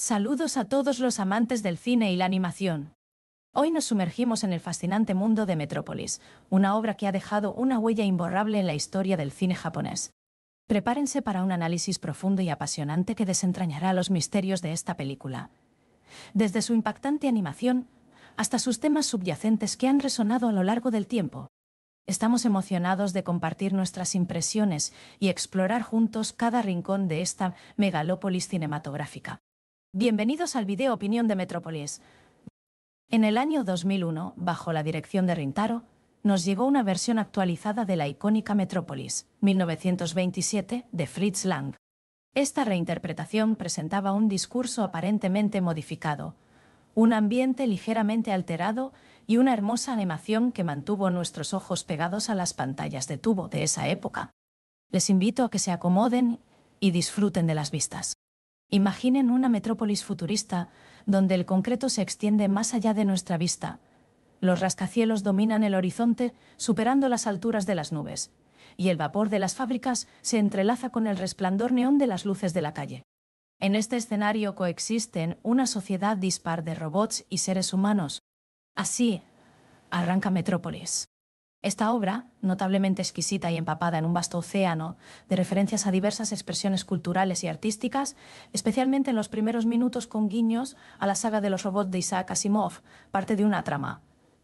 Saludos a todos los amantes del cine y la animación. Hoy nos sumergimos en el fascinante mundo de Metrópolis, una obra que ha dejado una huella imborrable en la historia del cine japonés. Prepárense para un análisis profundo y apasionante que desentrañará los misterios de esta película. Desde su impactante animación hasta sus temas subyacentes que han resonado a lo largo del tiempo. Estamos emocionados de compartir nuestras impresiones y explorar juntos cada rincón de esta megalópolis cinematográfica. Bienvenidos al video opinión de Metrópolis. En el año 2001, bajo la dirección de Rintaro, nos llegó una versión actualizada de la icónica Metrópolis, 1927, de Fritz Lang. Esta reinterpretación presentaba un discurso aparentemente modificado, un ambiente ligeramente alterado y una hermosa animación que mantuvo nuestros ojos pegados a las pantallas de tubo de esa época. Les invito a que se acomoden y disfruten de las vistas. Imaginen una metrópolis futurista, donde el concreto se extiende más allá de nuestra vista. Los rascacielos dominan el horizonte, superando las alturas de las nubes, y el vapor de las fábricas se entrelaza con el resplandor neón de las luces de la calle. En este escenario coexisten una sociedad dispar de robots y seres humanos. Así, arranca Metrópolis. Esta obra, notablemente exquisita y empapada en un vasto océano de referencias a diversas expresiones culturales y artísticas, especialmente en los primeros minutos con guiños a la saga de los robots de Isaac Asimov, parte de una trama,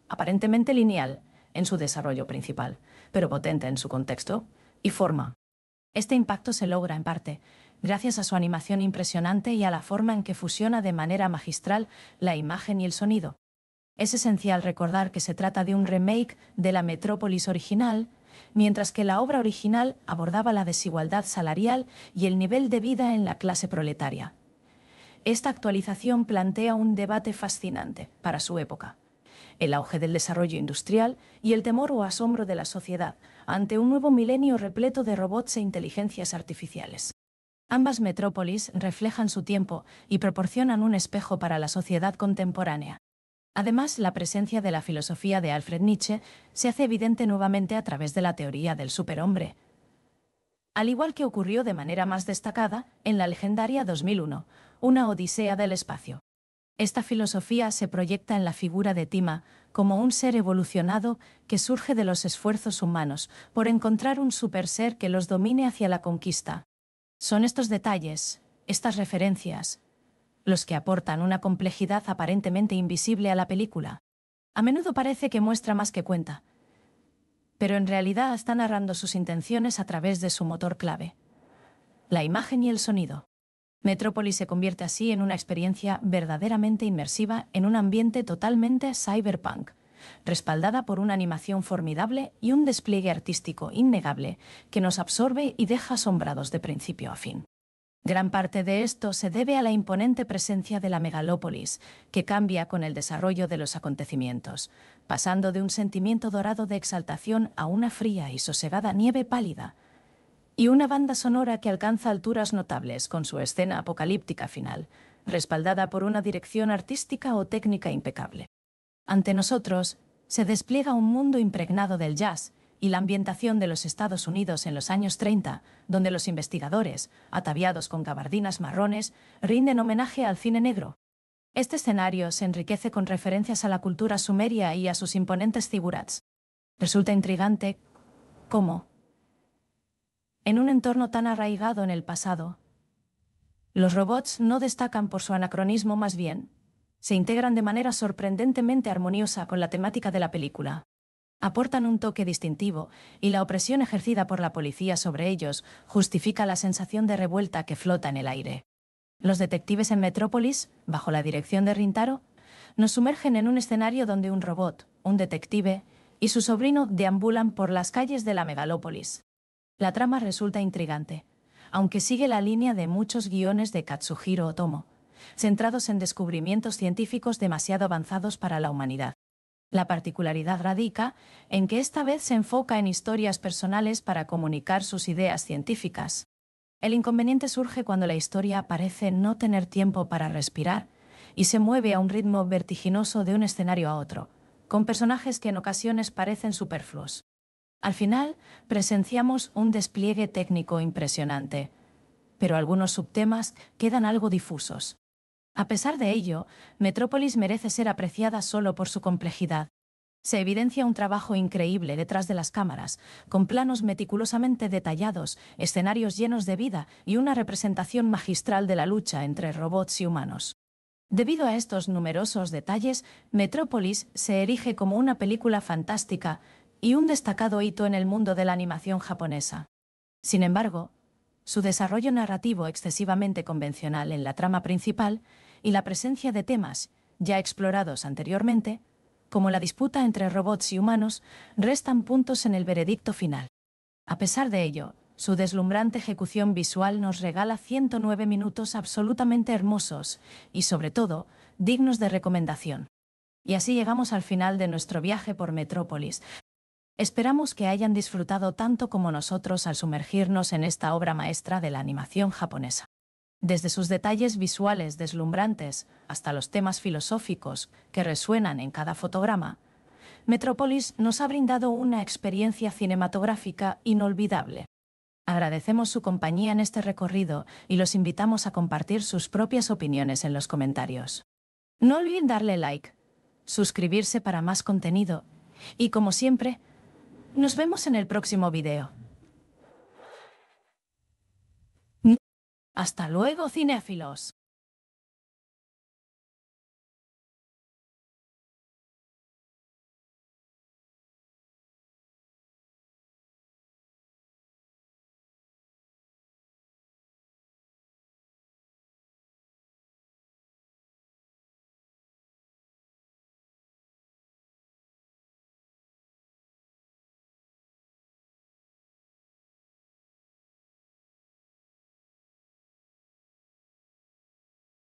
aparentemente lineal en su desarrollo principal, pero potente en su contexto y forma. Este impacto se logra en parte gracias a su animación impresionante y a la forma en que fusiona de manera magistral la imagen y el sonido. Es esencial recordar que se trata de un remake de la Metrópolis original, mientras que la obra original abordaba la desigualdad salarial y el nivel de vida en la clase proletaria. Esta actualización plantea un debate fascinante para su época. El auge del desarrollo industrial y el temor o asombro de la sociedad ante un nuevo milenio repleto de robots e inteligencias artificiales. Ambas metrópolis reflejan su tiempo y proporcionan un espejo para la sociedad contemporánea. Además, la presencia de la filosofía de Alfred Nietzsche se hace evidente nuevamente a través de la teoría del superhombre. Al igual que ocurrió de manera más destacada en la legendaria 2001, una Odisea del Espacio. Esta filosofía se proyecta en la figura de Tima como un ser evolucionado que surge de los esfuerzos humanos por encontrar un superser que los domine hacia la conquista. Son estos detalles, estas referencias, los que aportan una complejidad aparentemente invisible a la película. A menudo parece que muestra más que cuenta, pero en realidad está narrando sus intenciones a través de su motor clave, la imagen y el sonido. Metrópolis se convierte así en una experiencia verdaderamente inmersiva en un ambiente totalmente cyberpunk respaldada por una animación formidable y un despliegue artístico innegable que nos absorbe y deja asombrados de principio a fin. Gran parte de esto se debe a la imponente presencia de la megalópolis, que cambia con el desarrollo de los acontecimientos, pasando de un sentimiento dorado de exaltación a una fría y sosegada nieve pálida, y una banda sonora que alcanza alturas notables con su escena apocalíptica final, respaldada por una dirección artística o técnica impecable. Ante nosotros se despliega un mundo impregnado del jazz, y la ambientación de los Estados Unidos en los años 30, donde los investigadores, ataviados con gabardinas marrones, rinden homenaje al cine negro. Este escenario se enriquece con referencias a la cultura sumeria y a sus imponentes figurats. Resulta intrigante cómo, en un entorno tan arraigado en el pasado, los robots no destacan por su anacronismo más bien, se integran de manera sorprendentemente armoniosa con la temática de la película aportan un toque distintivo y la opresión ejercida por la policía sobre ellos justifica la sensación de revuelta que flota en el aire. Los detectives en Metrópolis, bajo la dirección de Rintaro, nos sumergen en un escenario donde un robot, un detective y su sobrino deambulan por las calles de la megalópolis. La trama resulta intrigante, aunque sigue la línea de muchos guiones de Katsuhiro Otomo, centrados en descubrimientos científicos demasiado avanzados para la humanidad. La particularidad radica en que esta vez se enfoca en historias personales para comunicar sus ideas científicas. El inconveniente surge cuando la historia parece no tener tiempo para respirar y se mueve a un ritmo vertiginoso de un escenario a otro, con personajes que en ocasiones parecen superfluos. Al final, presenciamos un despliegue técnico impresionante, pero algunos subtemas quedan algo difusos. A pesar de ello, Metrópolis merece ser apreciada solo por su complejidad. Se evidencia un trabajo increíble detrás de las cámaras, con planos meticulosamente detallados, escenarios llenos de vida y una representación magistral de la lucha entre robots y humanos. Debido a estos numerosos detalles, Metrópolis se erige como una película fantástica y un destacado hito en el mundo de la animación japonesa. Sin embargo, su desarrollo narrativo excesivamente convencional en la trama principal y la presencia de temas, ya explorados anteriormente, como la disputa entre robots y humanos, restan puntos en el veredicto final. A pesar de ello, su deslumbrante ejecución visual nos regala 109 minutos absolutamente hermosos y, sobre todo, dignos de recomendación. Y así llegamos al final de nuestro viaje por Metrópolis, Esperamos que hayan disfrutado tanto como nosotros al sumergirnos en esta obra maestra de la animación japonesa. Desde sus detalles visuales deslumbrantes hasta los temas filosóficos que resuenan en cada fotograma, Metropolis nos ha brindado una experiencia cinematográfica inolvidable. Agradecemos su compañía en este recorrido y los invitamos a compartir sus propias opiniones en los comentarios. No olviden darle like, suscribirse para más contenido y, como siempre, nos vemos en el próximo video. Hasta luego, cinéfilos.